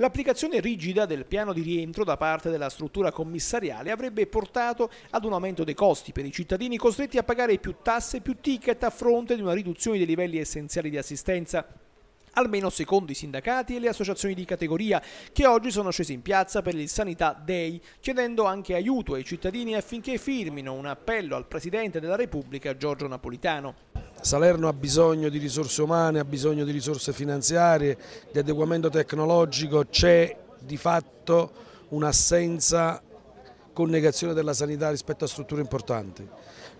L'applicazione rigida del piano di rientro da parte della struttura commissariale avrebbe portato ad un aumento dei costi per i cittadini costretti a pagare più tasse e più ticket a fronte di una riduzione dei livelli essenziali di assistenza almeno secondo i sindacati e le associazioni di categoria, che oggi sono scesi in piazza per il Sanità Day, chiedendo anche aiuto ai cittadini affinché firmino un appello al Presidente della Repubblica Giorgio Napolitano. Salerno ha bisogno di risorse umane, ha bisogno di risorse finanziarie, di adeguamento tecnologico, c'è di fatto un'assenza connegazione della sanità rispetto a strutture importanti.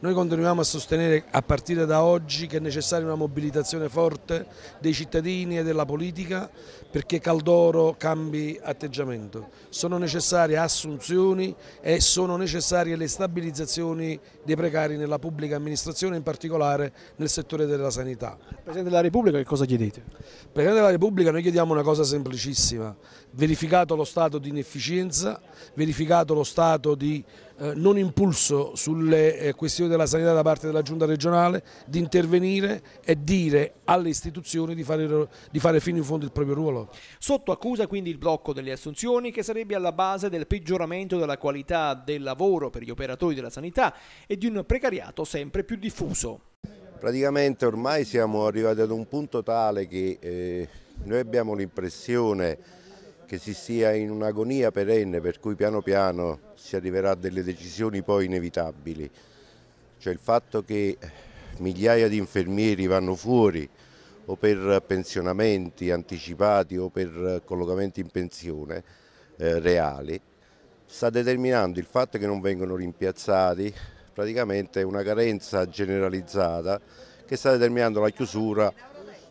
Noi continuiamo a sostenere a partire da oggi che è necessaria una mobilitazione forte dei cittadini e della politica perché Caldoro cambi atteggiamento. Sono necessarie assunzioni e sono necessarie le stabilizzazioni dei precari nella pubblica amministrazione, in particolare nel settore della sanità. Presidente della Repubblica che cosa chiedete? Presidente della Repubblica noi chiediamo una cosa semplicissima, verificato lo stato di inefficienza, verificato lo stato atto di eh, non impulso sulle eh, questioni della sanità da parte della giunta regionale, di intervenire e dire alle istituzioni di fare, di fare fino in fondo il proprio ruolo. Sotto accusa quindi il blocco delle assunzioni che sarebbe alla base del peggioramento della qualità del lavoro per gli operatori della sanità e di un precariato sempre più diffuso. Praticamente ormai siamo arrivati ad un punto tale che eh, noi abbiamo l'impressione che si stia in un'agonia perenne per cui piano piano si arriverà a delle decisioni poi inevitabili. Cioè il fatto che migliaia di infermieri vanno fuori o per pensionamenti anticipati o per collocamenti in pensione eh, reali, sta determinando il fatto che non vengono rimpiazzati, praticamente una carenza generalizzata che sta determinando la chiusura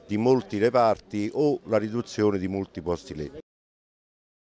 di molti reparti o la riduzione di molti posti letto.